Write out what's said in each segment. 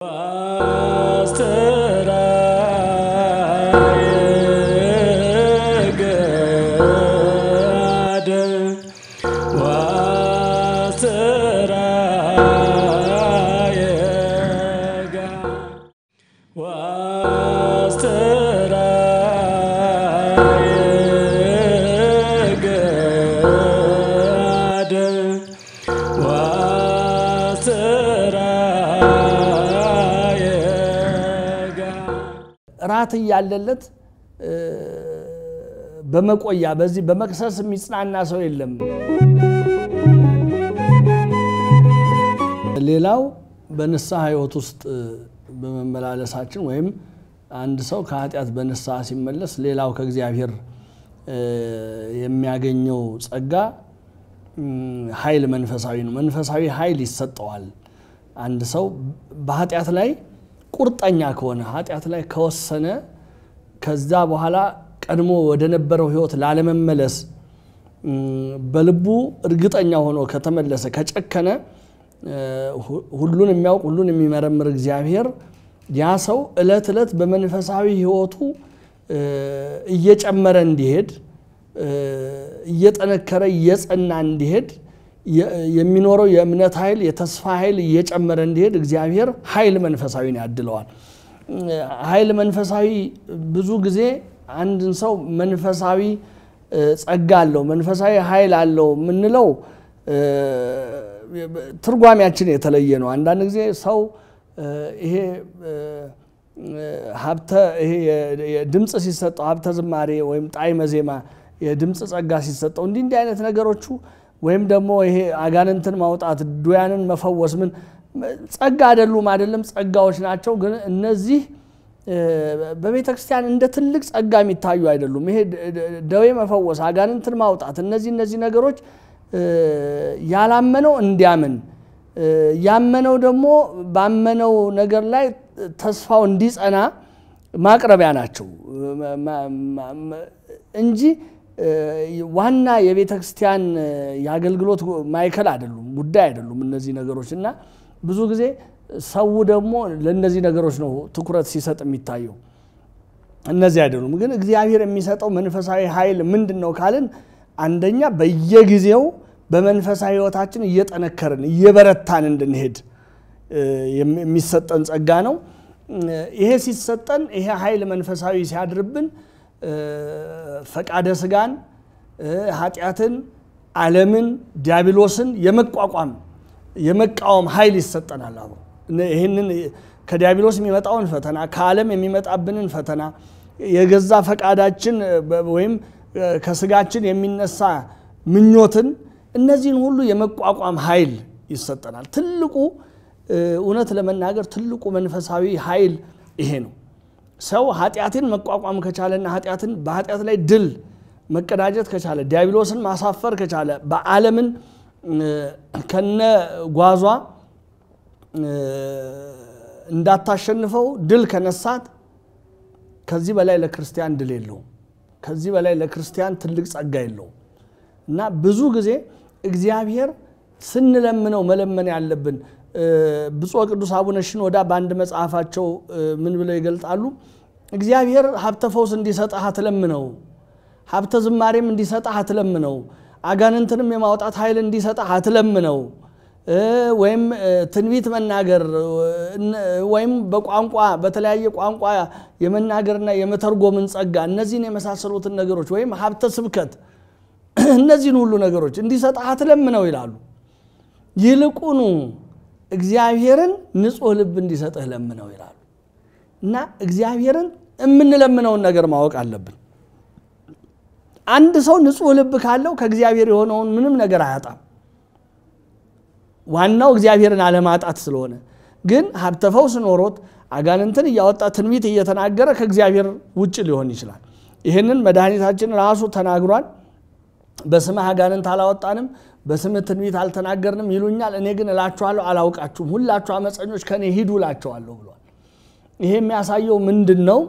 Bye. ቅጣት እያለለት በመቆያ በዚህ በመክሰስ የሚጽናና ሰው የለም። ሌላው በንስሐ ሕይወት ውስጥ በመመላለሳችን ወይም አንድ ሰው ከኃጢአት በንስሐ ሲመለስ ሌላው ከእግዚአብሔር የሚያገኘው ጸጋ ኃይል መንፈሳዊ ነው። መንፈሳዊ ኃይል ይሰጠዋል። አንድ ሰው በኃጢአት ላይ ቁርጠኛ ከሆነ ኃጢአት ላይ ከወሰነ ከዛ በኋላ ቀድሞ ወደ ነበረው ህይወት ላለመመለስ በልቡ እርግጠኛ ሆኖ ከተመለሰ ከጨከነ ሁሉን የሚያውቅ ሁሉን የሚመረምር እግዚአብሔር ያ ሰው እለት እለት በመንፈሳዊ ህይወቱ እየጨመረ እንዲሄድ እየጠነከረ እየጸና እንዲሄድ የሚኖረው የእምነት ኃይል የተስፋ ኃይል እየጨመረ እንዲሄድ እግዚአብሔር ኃይል መንፈሳዊን ያድለዋል። ኃይል መንፈሳዊ ብዙ ጊዜ አንድን ሰው መንፈሳዊ ጸጋ አለው መንፈሳዊ ኃይል አለው የምንለው ትርጓሚያችን የተለየ ነው። አንዳንድ ጊዜ ሰው ይሄ ሀብተ ይሄ ድምፅ ሲሰጠው ሀብተ ዝማሬ ወይም ጣዕመ ዜማ የድምፅ ጸጋ ሲሰጠው እንዲህ እንዲህ አይነት ነገሮቹ ወይም ደግሞ ይሄ አጋንንትን ማውጣት ዱያንን መፈወስ ምን ጸጋ አይደሉም አይደለም ጸጋዎች ናቸው ግን እነዚህ በቤተ ክርስቲያን እንደ ትልቅ ጸጋ የሚታዩ አይደሉም ይሄ ደዌ መፈወስ አጋንንትን ማውጣት እነዚህ እነዚህ ነገሮች ያላመነው እንዲያምን ያመነው ደግሞ ባመነው ነገር ላይ ተስፋው እንዲጸና ማቅረቢያ ናቸው እንጂ ዋና የቤተ ክርስቲያን የአገልግሎት ማዕከል አይደሉም፣ ጉዳይ አይደሉም እነዚህ ነገሮች እና ብዙ ጊዜ ሰው ደግሞ ለእነዚህ ነገሮች ነው ትኩረት ሲሰጥ የሚታየው። እነዚህ አይደሉም ግን እግዚአብሔር የሚሰጠው መንፈሳዊ ኃይል ምንድን ነው ካልን አንደኛ በየጊዜው በመንፈሳዊ ህይወታችን እየጠነከርን እየበረታን እንድንሄድ የሚሰጠን ጸጋ ነው። ይሄ ሲሰጠን ይሄ ኃይል መንፈሳዊ ሲያድርብን ፈቃደ ስጋን፣ ኃጢአትን፣ ዓለምን፣ ዲያብሎስን የመቋቋም የመቃወም ኃይል ይሰጠናል። አብሮ ይህንን ከዲያብሎስ የሚመጣውን ፈተና ከዓለም የሚመጣብንን ፈተና የገዛ ፈቃዳችን ወይም ከስጋችን የሚነሳ ምኞትን እነዚህን ሁሉ የመቋቋም ኃይል ይሰጠናል። ትልቁ እውነት ለመናገር ትልቁ መንፈሳዊ ኃይል ይሄ ነው። ሰው ኃጢአትን መቋቋም ከቻለና ኃጢአትን በኃጢአት ላይ ድል መቀዳጀት ከቻለ ዲያብሎስን ማሳፈር ከቻለ በዓለምን ከነ ጓዟ እንዳታሸንፈው ድል ከነሳት ከዚህ በላይ ለክርስቲያን ድል የለው። ከዚህ በላይ ለክርስቲያን ትልቅ ጸጋ የለው። እና ብዙ ጊዜ እግዚአብሔር ስንለምነው መለመን ያለብን ብፁዕ ቅዱስ አቡነ ሽኖዳ በአንድ መጽሐፋቸው ምን ብለው ይገልጣሉ? እግዚአብሔር ሀብተ ፈውስ እንዲሰጥህ አትለምነው፣ ሀብተ ዝማሬም እንዲሰጥህ አትለምነው፣ አጋንንትንም የማውጣት ኃይል እንዲሰጥህ አትለምነው፣ ወይም ትንቢት መናገር ወይም በቋንቋ በተለያየ ቋንቋ የመናገርና የመተርጎምን ጸጋ እነዚህን የመሳሰሉትን ነገሮች ወይም ሀብተ ስብከት እነዚህን ሁሉ ነገሮች እንዲሰጥህ አትለምነው ይላሉ። ይልቁኑ እግዚአብሔርን ንጹህ ልብ እንዲሰጥህ ለምነው ይላሉ እና እግዚአብሔርን የምንለምነውን ነገር ማወቅ አለብን አንድ ሰው ንጹህ ልብ ካለው ከእግዚአብሔር የሆነውን ምንም ነገር አያጣም ዋናው እግዚአብሔርን አለማጣት ስለሆነ ግን ሀብተፈው ስኖሮት አጋንንትን እያወጣ ትንቢት እየተናገረ ከእግዚአብሔር ውጭ ሊሆን ይችላል ይህንን መድኃኒታችን ራሱ ተናግሯል በስምህ አጋንንት አላወጣንም በስም ትንቢት አልተናገርንም ይሉኛል፣ እኔ ግን እላችኋለሁ አላውቃችሁም፣ ሁላችሁ አመፀኞች ከእኔ ሂዱ እላቸዋለሁ ብሏል። ይሄ የሚያሳየው ምንድን ነው?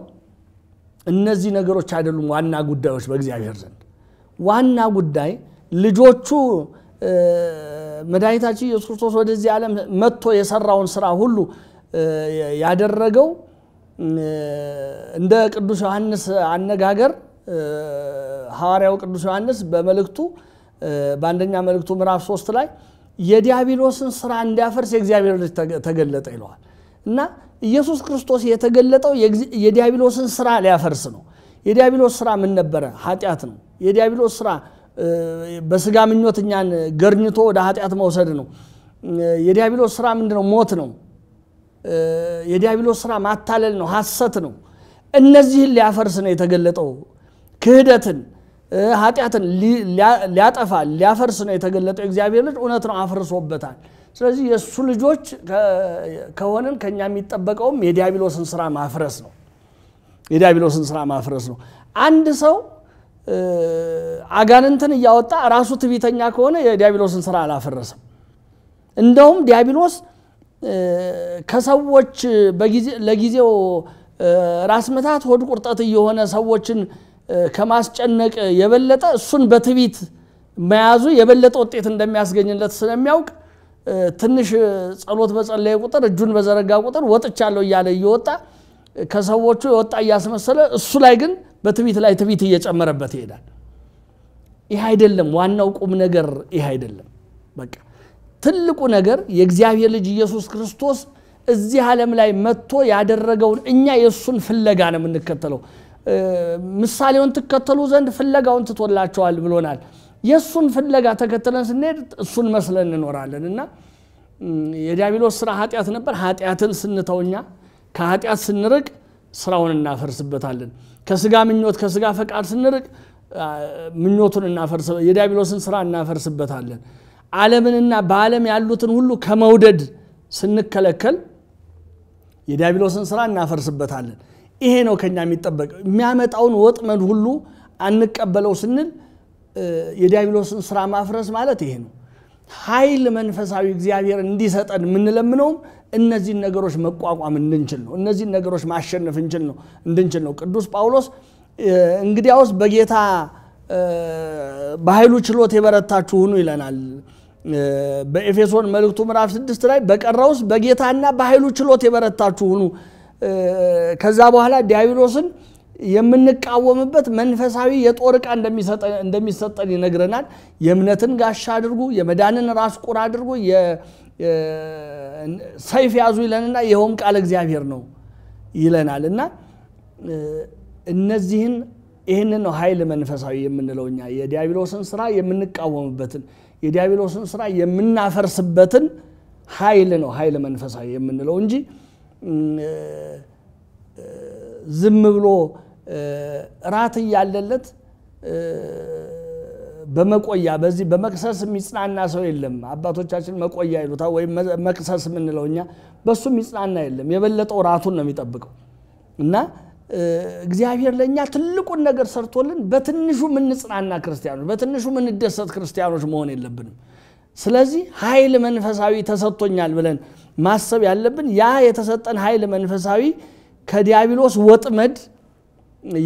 እነዚህ ነገሮች አይደሉም ዋና ጉዳዮች በእግዚአብሔር ዘንድ። ዋና ጉዳይ ልጆቹ መድኃኒታችን ኢየሱስ ክርስቶስ ወደዚህ ዓለም መጥቶ የሰራውን ስራ ሁሉ ያደረገው እንደ ቅዱስ ዮሐንስ አነጋገር ሐዋርያው ቅዱስ ዮሐንስ በመልእክቱ በአንደኛ መልእክቱ ምዕራፍ ሶስት ላይ የዲያብሎስን ስራ እንዲያፈርስ የእግዚአብሔር ልጅ ተገለጠ ይለዋል እና ኢየሱስ ክርስቶስ የተገለጠው የዲያብሎስን ስራ ሊያፈርስ ነው የዲያብሎስ ስራ ምን ነበረ ኃጢአት ነው የዲያብሎስ ስራ በስጋ ምኞት እኛን ገርኝቶ ወደ ኃጢአት መውሰድ ነው የዲያብሎስ ስራ ነው? ሞት ነው የዲያብሎስ ስራ ማታለል ነው ሐሰት ነው እነዚህን ሊያፈርስ ነው የተገለጠው ክህደትን ኃጢአትን ሊያጠፋ ሊያፈርስ ነው የተገለጠው እግዚአብሔር ልጅ እውነት ነው አፍርሶበታል ስለዚህ የእሱ ልጆች ከሆንን ከኛ የሚጠበቀውም የዲያብሎስን ስራ ማፍረስ ነው የዲያብሎስን ስራ ማፍረስ ነው አንድ ሰው አጋንንትን እያወጣ ራሱ ትቢተኛ ከሆነ የዲያብሎስን ስራ አላፈረሰም እንደውም ዲያብሎስ ከሰዎች ለጊዜው ራስ ምታት ሆድ ቁርጠት እየሆነ ሰዎችን ከማስጨነቅ የበለጠ እሱን በትቢት መያዙ የበለጠ ውጤት እንደሚያስገኝለት ስለሚያውቅ ትንሽ ጸሎት በጸለየ ቁጥር እጁን በዘረጋ ቁጥር ወጥቻለሁ እያለ እየወጣ ከሰዎቹ የወጣ እያስመሰለ እሱ ላይ ግን በትቢት ላይ ትቢት እየጨመረበት ይሄዳል። ይህ አይደለም ዋናው ቁም ነገር፣ ይህ አይደለም በቃ ትልቁ ነገር የእግዚአብሔር ልጅ ኢየሱስ ክርስቶስ እዚህ ዓለም ላይ መጥቶ ያደረገውን እኛ የእሱን ፍለጋ ነው የምንከተለው። ምሳሌውን ትከተሉ ዘንድ ፍለጋውን ትቶላቸዋል ብሎናል የእሱን ፍለጋ ተከትለን ስንሄድ እሱን መስለን እንኖራለን እና የዲያብሎስ ስራ ኃጢአት ነበር ኃጢአትን ስንተውኛ ከኃጢአት ስንርቅ ስራውን እናፈርስበታለን ከስጋ ምኞት ከስጋ ፈቃድ ስንርቅ ምኞቱን እናፈርስ የዲያብሎስን ስራ እናፈርስበታለን ዓለምንና በዓለም ያሉትን ሁሉ ከመውደድ ስንከለከል የዲያብሎስን ስራ እናፈርስበታለን ይሄ ነው ከኛ የሚጠበቅ የሚያመጣውን ወጥመድ ሁሉ አንቀበለው ስንል የዲያብሎስን ስራ ማፍረስ ማለት ይሄ ነው ኃይል መንፈሳዊ እግዚአብሔር እንዲሰጠን የምንለምነውም እነዚህን ነገሮች መቋቋም እንድንችል ነው እነዚህን ነገሮች ማሸነፍ እንችል ነው እንድንችል ነው ቅዱስ ጳውሎስ እንግዲያውስ በጌታ በኃይሉ ችሎት የበረታችሁ ሁኑ ይለናል በኤፌሶን መልእክቱ ምዕራፍ ስድስት ላይ በቀረውስ በጌታና በኃይሉ ችሎት የበረታችሁ ሁኑ ከዛ በኋላ ዲያብሎስን የምንቃወምበት መንፈሳዊ የጦር ዕቃ እንደሚሰጠን ይነግረናል። የእምነትን ጋሻ አድርጉ፣ የመዳንን ራስ ቁር አድርጉ፣ ሰይፍ ያዙ ይለንና ይኸውም ቃል እግዚአብሔር ነው ይለናል እና እነዚህን ይህንን ነው ኃይል መንፈሳዊ የምንለው እኛ የዲያብሎስን ስራ የምንቃወምበትን የዲያብሎስን ስራ የምናፈርስበትን ኃይል ነው ኃይል መንፈሳዊ የምንለው እንጂ ዝም ብሎ ራት እያለለት በመቆያ በዚህ በመቅሰስ የሚጽናና ሰው የለም። አባቶቻችን መቆያ ይሉታል ወይም መቅሰስ የምንለው እኛ፣ በሱ የሚጽናና የለም። የበለጠው ራቱን ነው የሚጠብቀው እና እግዚአብሔር ለእኛ ትልቁን ነገር ሰርቶልን በትንሹ የምንጽናና ክርስቲያኖች፣ በትንሹ የምንደሰት ክርስቲያኖች መሆን የለብንም። ስለዚህ ኃይል መንፈሳዊ ተሰጥቶኛል ብለን ማሰብ ያለብን ያ የተሰጠን ኃይል መንፈሳዊ ከዲያብሎስ ወጥመድ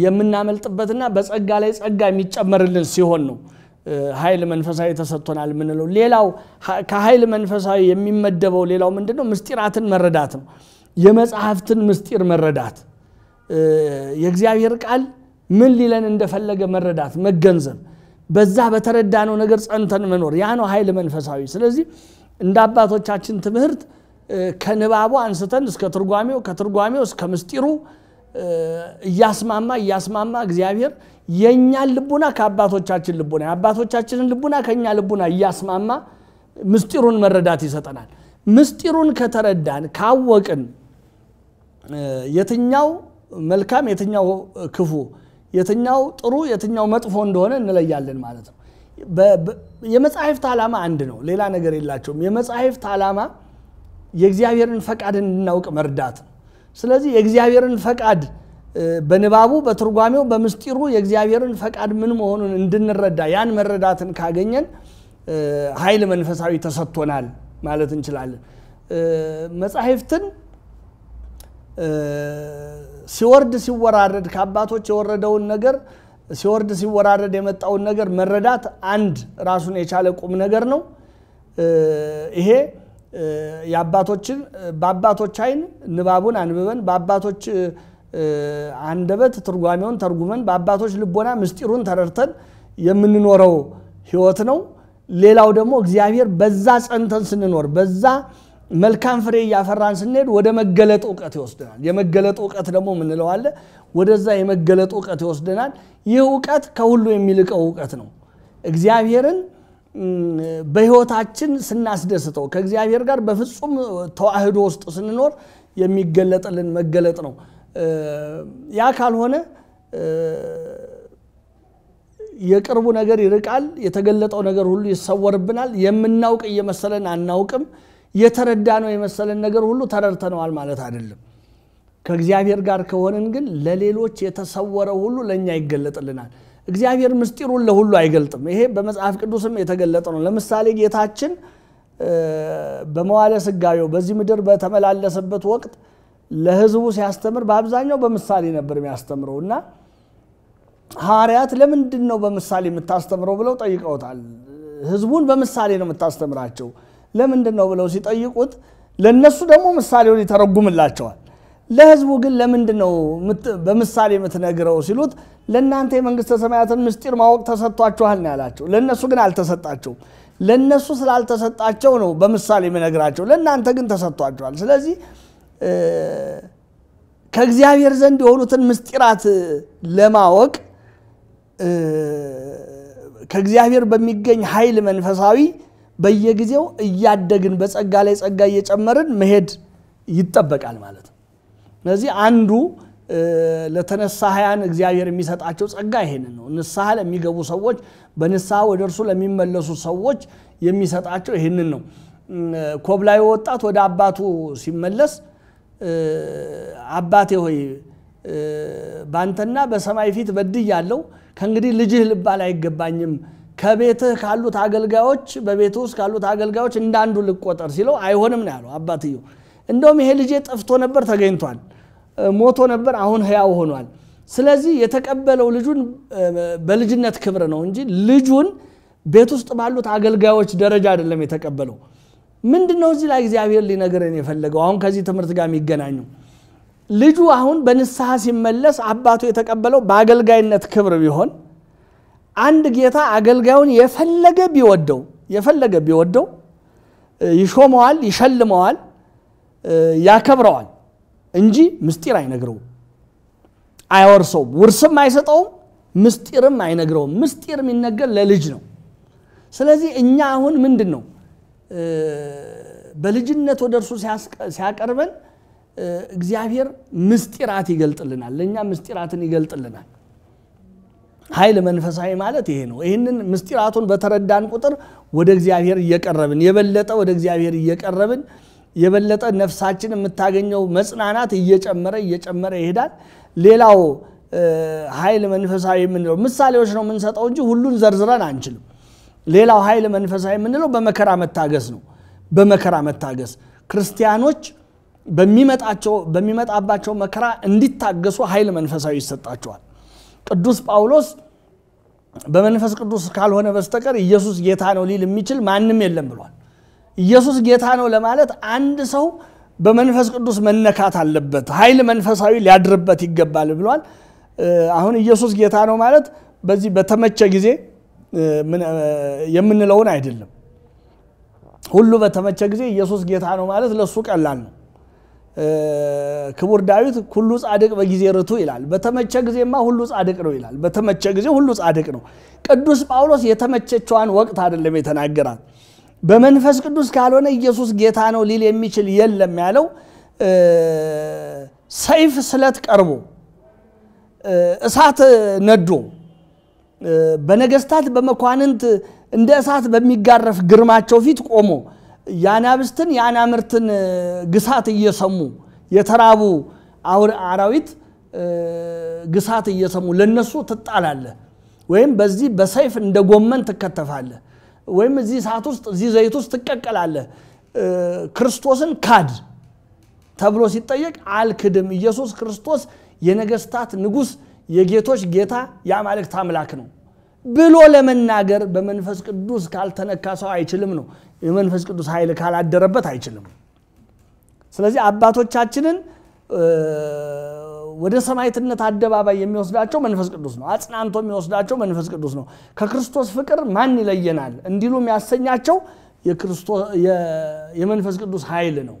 የምናመልጥበትና በጸጋ ላይ ጸጋ የሚጨመርልን ሲሆን ነው ኃይል መንፈሳዊ ተሰጥቶናል የምንለው። ሌላው ከኃይል መንፈሳዊ የሚመደበው ሌላው ምንድን ነው? ምስጢራትን መረዳት ነው። የመጽሐፍትን ምስጢር መረዳት፣ የእግዚአብሔር ቃል ምን ሊለን እንደፈለገ መረዳት፣ መገንዘብ፣ በዛ በተረዳነው ነገር ጸንተን መኖር፣ ያ ነው ኃይል መንፈሳዊ። ስለዚህ እንደ አባቶቻችን ትምህርት ከንባቡ አንስተን እስከ ትርጓሜው ከትርጓሜው እስከ ምስጢሩ እያስማማ እያስማማ እግዚአብሔር የእኛን ልቡና ከአባቶቻችን ልቡና የአባቶቻችንን ልቡና ከእኛ ልቡና እያስማማ ምስጢሩን መረዳት ይሰጠናል። ምስጢሩን ከተረዳን ካወቅን የትኛው መልካም የትኛው ክፉ የትኛው ጥሩ የትኛው መጥፎ እንደሆነ እንለያለን ማለት ነው። የመጽሐፍት ዓላማ አንድ ነው፣ ሌላ ነገር የላቸውም። የመጽሐፍት ዓላማ የእግዚአብሔርን ፈቃድ እንድናውቅ መርዳት ነው። ስለዚህ የእግዚአብሔርን ፈቃድ በንባቡ በትርጓሜው በምስጢሩ የእግዚአብሔርን ፈቃድ ምን መሆኑን እንድንረዳ ያን መረዳትን ካገኘን ኃይል መንፈሳዊ ተሰጥቶናል ማለት እንችላለን። መጻሕፍትን ሲወርድ ሲወራረድ ከአባቶች የወረደውን ነገር ሲወርድ ሲወራረድ የመጣውን ነገር መረዳት አንድ ራሱን የቻለ ቁም ነገር ነው። ይሄ የአባቶችን በአባቶች አይን ንባቡን አንብበን በአባቶች አንደበት ትርጓሜውን ተርጉመን በአባቶች ልቦና ምስጢሩን ተረድተን የምንኖረው ህይወት ነው። ሌላው ደግሞ እግዚአብሔር በዛ ጸንተን ስንኖር በዛ መልካም ፍሬ እያፈራን ስንሄድ ወደ መገለጥ እውቀት ይወስደናል። የመገለጥ እውቀት ደግሞ የምንለው አለ። ወደዛ የመገለጥ እውቀት ይወስደናል። ይህ እውቀት ከሁሉ የሚልቀው እውቀት ነው። እግዚአብሔርን በህይወታችን ስናስደስተው ከእግዚአብሔር ጋር በፍጹም ተዋህዶ ውስጥ ስንኖር የሚገለጥልን መገለጥ ነው። ያ ካልሆነ የቅርቡ ነገር ይርቃል፣ የተገለጠው ነገር ሁሉ ይሰወርብናል። የምናውቅ እየመሰለን አናውቅም። የተረዳ ነው የመሰለን ነገር ሁሉ ተረድተነዋል ማለት አይደለም። ከእግዚአብሔር ጋር ከሆንን ግን ለሌሎች የተሰወረ ሁሉ ለእኛ ይገለጥልናል። እግዚአብሔር ምስጢሩን ለሁሉ አይገልጥም። ይሄ በመጽሐፍ ቅዱስም የተገለጠ ነው። ለምሳሌ ጌታችን በመዋለ ስጋዌው በዚህ ምድር በተመላለሰበት ወቅት ለህዝቡ ሲያስተምር በአብዛኛው በምሳሌ ነበር የሚያስተምረው እና ሐዋርያት ለምንድን ነው በምሳሌ የምታስተምረው ብለው ጠይቀውታል። ህዝቡን በምሳሌ ነው የምታስተምራቸው ለምንድን ነው ብለው ሲጠይቁት ለእነሱ ደግሞ ምሳሌውን ይተረጉምላቸዋል። ለህዝቡ ግን ለምንድን ነው በምሳሌ የምትነግረው ሲሉት ለእናንተ የመንግስተ ሰማያትን ምስጢር ማወቅ ተሰጥቷችኋል ነው ያላቸው። ለእነሱ ግን አልተሰጣቸውም። ለእነሱ ስላልተሰጣቸው ነው በምሳሌ የምነግራቸው። ለእናንተ ግን ተሰጥቷችኋል። ስለዚህ ከእግዚአብሔር ዘንድ የሆኑትን ምስጢራት ለማወቅ ከእግዚአብሔር በሚገኝ ኃይል መንፈሳዊ በየጊዜው እያደግን በጸጋ ላይ ጸጋ እየጨመርን መሄድ ይጠበቃል ማለት ነው። ስለዚህ አንዱ ለተነሳህያን እግዚአብሔር የሚሰጣቸው ጸጋ ይሄንን ነው። ንስሐ ለሚገቡ ሰዎች፣ በንስሐ ወደ እርሱ ለሚመለሱ ሰዎች የሚሰጣቸው ይሄንን ነው። ኮብላዊ ወጣት ወደ አባቱ ሲመለስ አባቴ ሆይ ባንተና በሰማይ ፊት በድያለሁ፣ ከእንግዲህ ልጅህ ልባል አይገባኝም፣ ከቤትህ ካሉት አገልጋዮች በቤት ውስጥ ካሉት አገልጋዮች እንዳንዱ ልቆጠር ሲለው አይሆንም ነው ያለው አባትየው። እንደውም ይሄ ልጄ ጠፍቶ ነበር ተገኝቷል ሞቶ ነበር፣ አሁን ህያው ሆኗል። ስለዚህ የተቀበለው ልጁን በልጅነት ክብር ነው እንጂ ልጁን ቤት ውስጥ ባሉት አገልጋዮች ደረጃ አይደለም የተቀበለው። ምንድን ነው እዚህ ላይ እግዚአብሔር ሊነግረን የፈለገው? አሁን ከዚህ ትምህርት ጋር የሚገናኙ ልጁ አሁን በንስሐ ሲመለስ አባቱ የተቀበለው በአገልጋይነት ክብር ቢሆን አንድ ጌታ አገልጋዩን የፈለገ ቢወደው የፈለገ ቢወደው ይሾመዋል፣ ይሸልመዋል፣ ያከብረዋል። እንጂ ምስጢር አይነግረውም፣ አያወርሰውም፣ ውርስም አይሰጠውም፣ ምስጢርም አይነግረውም። ምስጢር የሚነገር ለልጅ ነው። ስለዚህ እኛ አሁን ምንድን ነው በልጅነት ወደ እርሱ ሲያቀርበን እግዚአብሔር ምስጢራት ይገልጥልናል፣ ለእኛ ምስጢራትን ይገልጥልናል። ኃይል መንፈሳዊ ማለት ይሄ ነው። ይህንን ምስጢራቱን በተረዳን ቁጥር ወደ እግዚአብሔር እየቀረብን የበለጠ ወደ እግዚአብሔር እየቀረብን የበለጠ ነፍሳችን የምታገኘው መጽናናት እየጨመረ እየጨመረ ይሄዳል። ሌላው ኃይል መንፈሳዊ የምንለው ምሳሌዎች ነው የምንሰጠው እንጂ ሁሉን ዘርዝረን አንችልም። ሌላው ኃይል መንፈሳዊ የምንለው በመከራ መታገስ ነው። በመከራ መታገስ ክርስቲያኖች በሚመጣባቸው መከራ እንዲታገሱ ኃይል መንፈሳዊ ይሰጣቸዋል። ቅዱስ ጳውሎስ በመንፈስ ቅዱስ ካልሆነ በስተቀር ኢየሱስ ጌታ ነው ሊል የሚችል ማንም የለም ብሏል። ኢየሱስ ጌታ ነው ለማለት አንድ ሰው በመንፈስ ቅዱስ መነካት አለበት፣ ኃይል መንፈሳዊ ሊያድርበት ይገባል ብሏል። አሁን ኢየሱስ ጌታ ነው ማለት በዚህ በተመቸ ጊዜ የምንለውን አይደለም። ሁሉ በተመቸ ጊዜ ኢየሱስ ጌታ ነው ማለት ለእሱ ቀላል ነው። ክቡር ዳዊት ሁሉ ጻድቅ በጊዜ ርቱ ይላል። በተመቸ ጊዜማ ሁሉ ጻድቅ ነው ይላል። በተመቸ ጊዜ ሁሉ ጻድቅ ነው። ቅዱስ ጳውሎስ የተመቸችዋን ወቅት አይደለም የተናገራት በመንፈስ ቅዱስ ካልሆነ ኢየሱስ ጌታ ነው ሊል የሚችል የለም ያለው ሰይፍ ስለት ቀርቦ እሳት ነዶ በነገስታት በመኳንንት እንደ እሳት በሚጋረፍ ግርማቸው ፊት ቆሞ የአናብስትን የአናምርትን ግሳት እየሰሙ የተራቡ አራዊት ግሳት እየሰሙ ለነሱ ትጣላለህ ወይም በዚህ በሰይፍ እንደ ጎመን ትከተፋለህ ወይም እዚህ ሰዓት ውስጥ እዚህ ዘይት ውስጥ ትቀቀላለህ ክርስቶስን ካድ ተብሎ ሲጠየቅ አልክድም ኢየሱስ ክርስቶስ የነገስታት ንጉስ የጌቶች ጌታ የአማልክት አምላክ ነው ብሎ ለመናገር በመንፈስ ቅዱስ ካልተነካ ሰው አይችልም ነው የመንፈስ ቅዱስ ኃይል ካላደረበት አይችልም ስለዚህ አባቶቻችንን ወደ ሰማይትነት አደባባይ የሚወስዳቸው መንፈስ ቅዱስ ነው። አጽናንቶ የሚወስዳቸው መንፈስ ቅዱስ ነው። ከክርስቶስ ፍቅር ማን ይለየናል እንዲሉ የሚያሰኛቸው የመንፈስ ቅዱስ ኃይል ነው።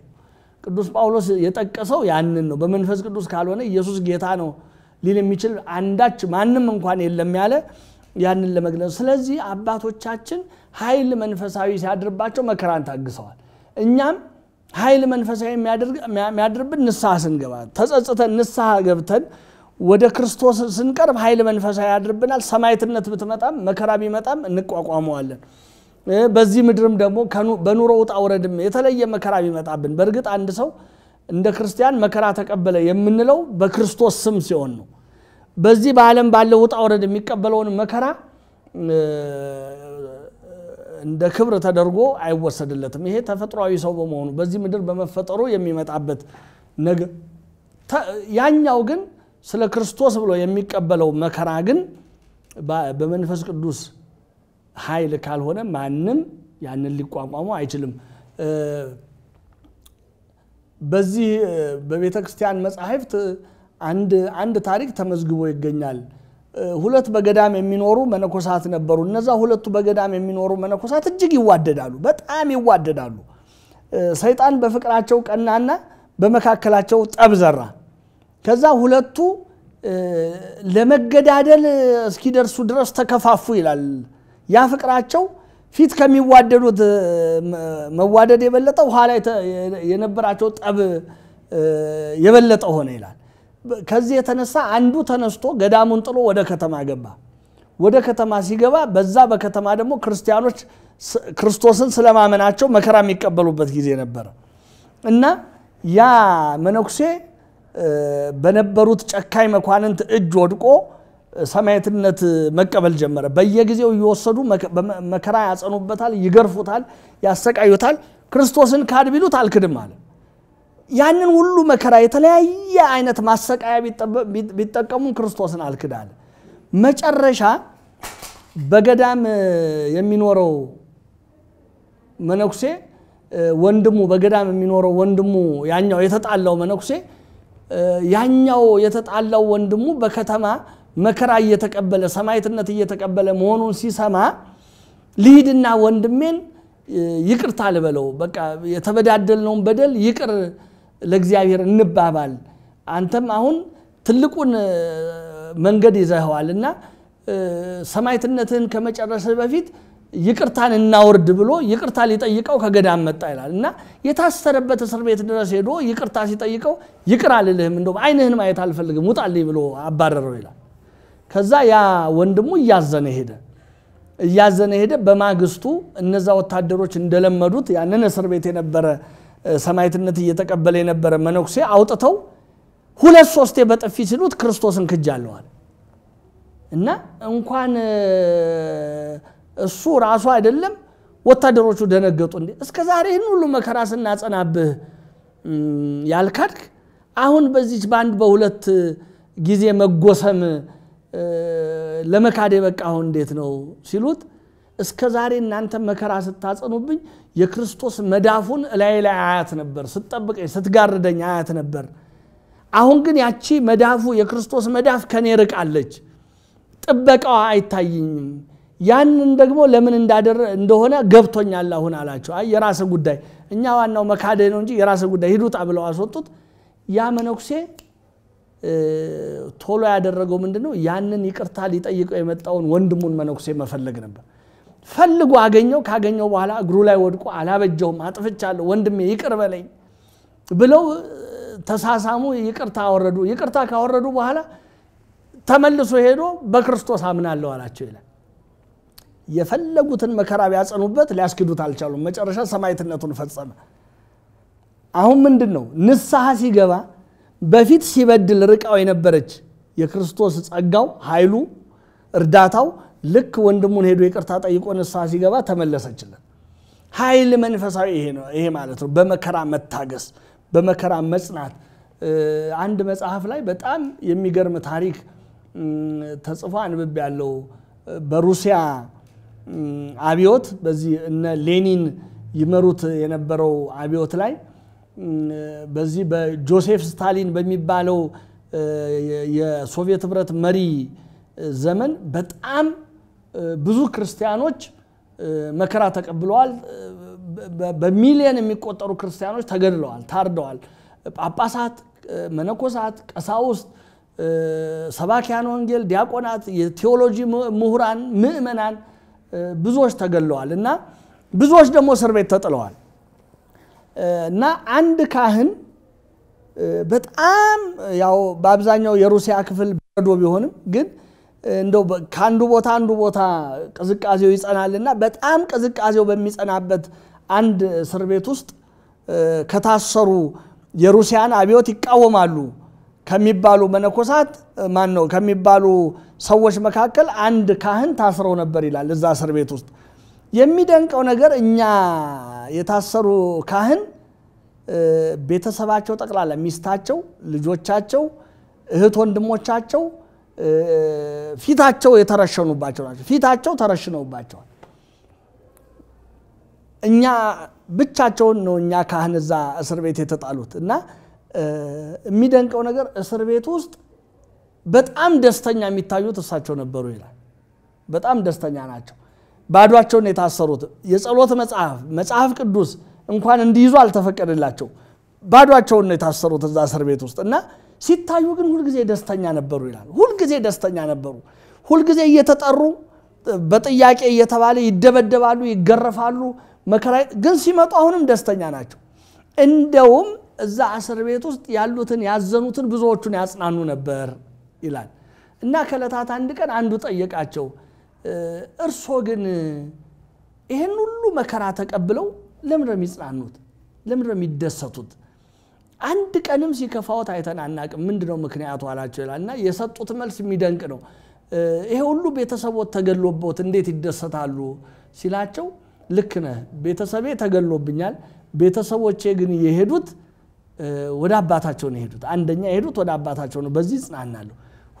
ቅዱስ ጳውሎስ የጠቀሰው ያንን ነው። በመንፈስ ቅዱስ ካልሆነ ኢየሱስ ጌታ ነው ሊል የሚችል አንዳች ማንም እንኳን የለም ያለ ያንን ለመግለጽ። ስለዚህ አባቶቻችን ኃይል መንፈሳዊ ሲያድርባቸው መከራን ታግሰዋል። እኛም ኃይል መንፈሳዊ የሚያድርብን ንስሐ ስንገባ ተጸጽተን ንስሐ ገብተን ወደ ክርስቶስ ስንቀርብ ኃይል መንፈሳዊ ያድርብናል። ሰማይትነት ብትመጣም መከራ ቢመጣም እንቋቋመዋለን። በዚህ ምድርም ደግሞ በኑሮ ውጣ ውረድም የተለየ መከራ ቢመጣብን፣ በእርግጥ አንድ ሰው እንደ ክርስቲያን መከራ ተቀበለ የምንለው በክርስቶስ ስም ሲሆን ነው። በዚህ በዓለም ባለው ውጣ ውረድ የሚቀበለውን መከራ እንደ ክብር ተደርጎ አይወሰድለትም። ይሄ ተፈጥሯዊ ሰው በመሆኑ በዚህ ምድር በመፈጠሩ የሚመጣበት ነገር ያኛው ግን ስለ ክርስቶስ ብሎ የሚቀበለው መከራ ግን በመንፈስ ቅዱስ ኃይል ካልሆነ ማንም ያንን ሊቋቋሙ አይችልም። በዚህ በቤተ ክርስቲያን መጽሐፍት አንድ ታሪክ ተመዝግቦ ይገኛል። ሁለት በገዳም የሚኖሩ መነኮሳት ነበሩ። እነዛ ሁለቱ በገዳም የሚኖሩ መነኮሳት እጅግ ይዋደዳሉ፣ በጣም ይዋደዳሉ። ሰይጣን በፍቅራቸው ቀናና በመካከላቸው ጠብ ዘራ። ከዛ ሁለቱ ለመገዳደል እስኪደርሱ ድረስ ተከፋፉ ይላል። ያ ፍቅራቸው ፊት ከሚዋደዱት መዋደድ የበለጠ ኋላ የነበራቸው ጠብ የበለጠ ሆነ ይላል። ከዚህ የተነሳ አንዱ ተነስቶ ገዳሙን ጥሎ ወደ ከተማ ገባ። ወደ ከተማ ሲገባ በዛ በከተማ ደግሞ ክርስቲያኖች ክርስቶስን ስለማመናቸው መከራ የሚቀበሉበት ጊዜ ነበረ እና ያ መነኩሴ በነበሩት ጨካኝ መኳንንት እጅ ወድቆ ሰማዕትነት መቀበል ጀመረ። በየጊዜው እየወሰዱ መከራ ያጸኑበታል፣ ይገርፉታል፣ ያሰቃዩታል። ክርስቶስን ካድ ቢሉት አልክድም አለ። ያንን ሁሉ መከራ የተለያየ አይነት ማሰቃያ ቢጠቀሙ ክርስቶስን አልክዳል። መጨረሻ በገዳም የሚኖረው መነኩሴ ወንድሙ በገዳም የሚኖረው ወንድሙ ያኛው የተጣላው መነኩሴ ያኛው የተጣላው ወንድሙ በከተማ መከራ እየተቀበለ ሰማይትነት እየተቀበለ መሆኑን ሲሰማ ልሂድና ወንድሜን ይቅርታ ልበለው በቃ የተበዳደልነውን በደል ይቅር ለእግዚአብሔር እንባባል። አንተም አሁን ትልቁን መንገድ ይዘኸዋል እና ሰማይትነትህን ከመጨረስ በፊት ይቅርታን እናወርድ ብሎ ይቅርታ ሊጠይቀው ከገዳም መጣ ይላል እና የታሰረበት እስር ቤት ድረስ ሄዶ ይቅርታ ሲጠይቀው ይቅር አልልህም፣ እንደውም አይንህን ማየት አልፈልግም፣ ውጣልኝ ብሎ አባረረው ይላል። ከዛ ያ ወንድሙ እያዘነ ሄደ እያዘነ ሄደ። በማግስቱ እነዛ ወታደሮች እንደለመዱት ያንን እስር ቤት የነበረ ሰማይትነት እየተቀበለ የነበረ መነኩሴ አውጥተው ሁለት ሶስቴ በጥፊ ሲሉት ክርስቶስን ክጃለዋል እና እንኳን እሱ ራሱ አይደለም ወታደሮቹ ደነገጡ እንዴ እስከ ዛሬ ይህን ሁሉ መከራ ስናጸናብህ ያልካድክ አሁን በዚች በአንድ በሁለት ጊዜ መጎሰም ለመካድ የበቃ አሁን እንዴት ነው ሲሉት እስከ ዛሬ እናንተ መከራ ስታጸኑብኝ የክርስቶስ መዳፉን እላይ ላይ አያት ነበር፣ ስትጠብቀኝ ስትጋርደኝ አያት ነበር። አሁን ግን ያቺ መዳፉ የክርስቶስ መዳፍ ከኔ ርቃለች፣ ጥበቃዋ አይታይኝም። ያንን ደግሞ ለምን እንዳደረ እንደሆነ ገብቶኛል አሁን አላቸው። አይ የራስ ጉዳይ እኛ ዋናው መካደ ነው እንጂ የራስ ጉዳይ ሂዱጣ ብለው አስወጡት። ያ መነኩሴ ቶሎ ያደረገው ምንድን ነው? ያንን ይቅርታ ሊጠይቀው የመጣውን ወንድሙን መነኩሴ መፈለግ ነበር። ፈልጎ አገኘው ካገኘው በኋላ እግሩ ላይ ወድቆ አላበጀውም አጥፍቻለሁ ወንድሜ ይቅር በለኝ ብለው ተሳሳሙ ይቅርታ አወረዱ ይቅርታ ካወረዱ በኋላ ተመልሶ ሄዶ በክርስቶስ አምናለሁ አላቸው ይላል የፈለጉትን መከራ ቢያጸኑበት ሊያስኪዱት አልቻሉም መጨረሻ ሰማይትነቱን ፈጸመ አሁን ምንድን ነው ንስሐ ሲገባ በፊት ሲበድል ርቃው የነበረች የክርስቶስ ጸጋው ኃይሉ እርዳታው ልክ ወንድሙን ሄዶ ይቅርታ ጠይቆ ንስሐ ሲገባ ተመለሰችለት። ኃይል መንፈሳዊ ይሄ ነው። ይሄ ማለት ነው በመከራ መታገስ፣ በመከራ መጽናት። አንድ መጽሐፍ ላይ በጣም የሚገርም ታሪክ ተጽፎ አንብብ ያለው በሩሲያ አብዮት በዚህ እነ ሌኒን ይመሩት የነበረው አብዮት ላይ በዚህ በጆሴፍ ስታሊን በሚባለው የሶቪየት ህብረት መሪ ዘመን በጣም ብዙ ክርስቲያኖች መከራ ተቀብለዋል። በሚሊየን የሚቆጠሩ ክርስቲያኖች ተገድለዋል፣ ታርደዋል። ጳጳሳት፣ መነኮሳት፣ ቀሳውስት፣ ሰባኪያን ወንጌል፣ ዲያቆናት፣ የቴዎሎጂ ምሁራን፣ ምእመናን ብዙዎች ተገድለዋል እና ብዙዎች ደግሞ እስር ቤት ተጥለዋል እና አንድ ካህን በጣም ያው በአብዛኛው የሩሲያ ክፍል በረዶ ቢሆንም ግን እንደው ከአንዱ ቦታ አንዱ ቦታ ቅዝቃዜው ይጸናልና በጣም ቅዝቃዜው በሚጸናበት አንድ እስር ቤት ውስጥ ከታሰሩ የሩሲያን አብዮት ይቃወማሉ ከሚባሉ መነኮሳት ማን ነው ከሚባሉ ሰዎች መካከል አንድ ካህን ታስረው ነበር ይላል። እዛ እስር ቤት ውስጥ የሚደንቀው ነገር እኛ የታሰሩ ካህን ቤተሰባቸው ጠቅላላ ሚስታቸው፣ ልጆቻቸው፣ እህት ወንድሞቻቸው ፊታቸው የተረሸኑባቸው ናቸው። ፊታቸው ተረሽነውባቸዋል። እኛ ብቻቸውን ነው እኛ ካህን እዛ እስር ቤት የተጣሉት እና የሚደንቀው ነገር እስር ቤት ውስጥ በጣም ደስተኛ የሚታዩት እሳቸው ነበሩ ይላል። በጣም ደስተኛ ናቸው። ባዷቸውን የታሰሩት የጸሎት መጽሐፍ መጽሐፍ ቅዱስ እንኳን እንዲይዙ አልተፈቀደላቸው። ባዷቸውን ነው የታሰሩት እዛ እስር ቤት ውስጥ እና ሲታዩ ግን ሁልጊዜ ደስተኛ ነበሩ ይላል። ሁልጊዜ ደስተኛ ነበሩ። ሁልጊዜ እየተጠሩ በጥያቄ እየተባለ ይደበደባሉ፣ ይገረፋሉ፣ መከራ ግን ሲመጡ አሁንም ደስተኛ ናቸው። እንደውም እዛ እስር ቤት ውስጥ ያሉትን ያዘኑትን ብዙዎቹን ያጽናኑ ነበር ይላል እና ከዕለታት አንድ ቀን አንዱ ጠየቃቸው፣ እርሶ ግን ይህን ሁሉ መከራ ተቀብለው ለምን ነው የሚጽናኑት? ለምን ነው የሚደሰቱት? አንድ ቀንም ሲከፋውት አይተን አናቅም። ምንድነው ምክንያቱ አላቸው ይላል የሰጡት መልስ የሚደንቅ ነው። ይሄ ሁሉ ቤተሰቦት ተገሎቦት እንዴት ይደሰታሉ ሲላቸው፣ ልክ ነህ፣ ቤተሰቤ ተገሎብኛል። ቤተሰቦቼ ግን የሄዱት ወደ አባታቸው ነው የሄዱት። አንደኛ የሄዱት ወደ አባታቸው ነው። በዚህ ይጽናናሉ።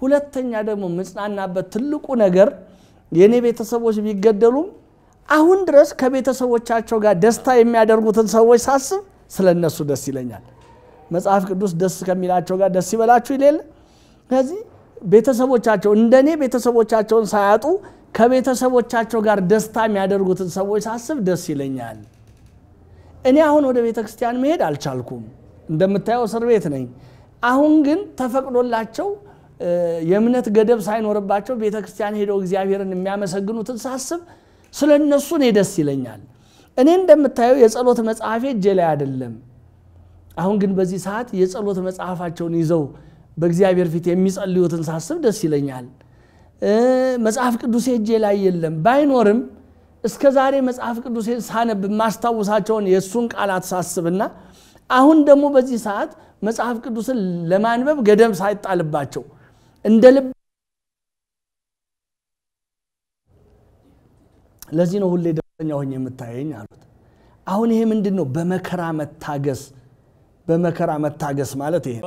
ሁለተኛ ደግሞ የምጽናናበት ትልቁ ነገር የእኔ ቤተሰቦች ቢገደሉም አሁን ድረስ ከቤተሰቦቻቸው ጋር ደስታ የሚያደርጉትን ሰዎች ሳስብ ስለ እነሱ ደስ ይለኛል። መጽሐፍ ቅዱስ ደስ ከሚላቸው ጋር ደስ ይበላችሁ ይሌለ ከዚህ ቤተሰቦቻቸው እንደኔ ቤተሰቦቻቸውን ሳያጡ ከቤተሰቦቻቸው ጋር ደስታ የሚያደርጉትን ሰዎች ሳስብ ደስ ይለኛል እኔ አሁን ወደ ቤተ ክርስቲያን መሄድ አልቻልኩም እንደምታየው እስር ቤት ነኝ አሁን ግን ተፈቅዶላቸው የእምነት ገደብ ሳይኖርባቸው ቤተ ክርስቲያን ሄደው እግዚአብሔርን የሚያመሰግኑትን ሳስብ ስለ እነሱ እኔ ደስ ይለኛል እኔ እንደምታየው የጸሎት መጽሐፌ እጄ ላይ አይደለም አሁን ግን በዚህ ሰዓት የጸሎት መጽሐፋቸውን ይዘው በእግዚአብሔር ፊት የሚጸልዩትን ሳስብ ደስ ይለኛል። መጽሐፍ ቅዱሴ እጄ ላይ የለም። ባይኖርም እስከ ዛሬ መጽሐፍ ቅዱሴ ሳነብ ማስታውሳቸውን የእሱን ቃላት ሳስብና አሁን ደግሞ በዚህ ሰዓት መጽሐፍ ቅዱስን ለማንበብ ገደብ ሳይጣልባቸው እንደ ልብ ለዚህ ነው ሁሌ ደስተኛ ሆኜ የምታየኝ አሉት። አሁን ይሄ ምንድን ነው? በመከራ መታገስ بمكرمة تعجس مالته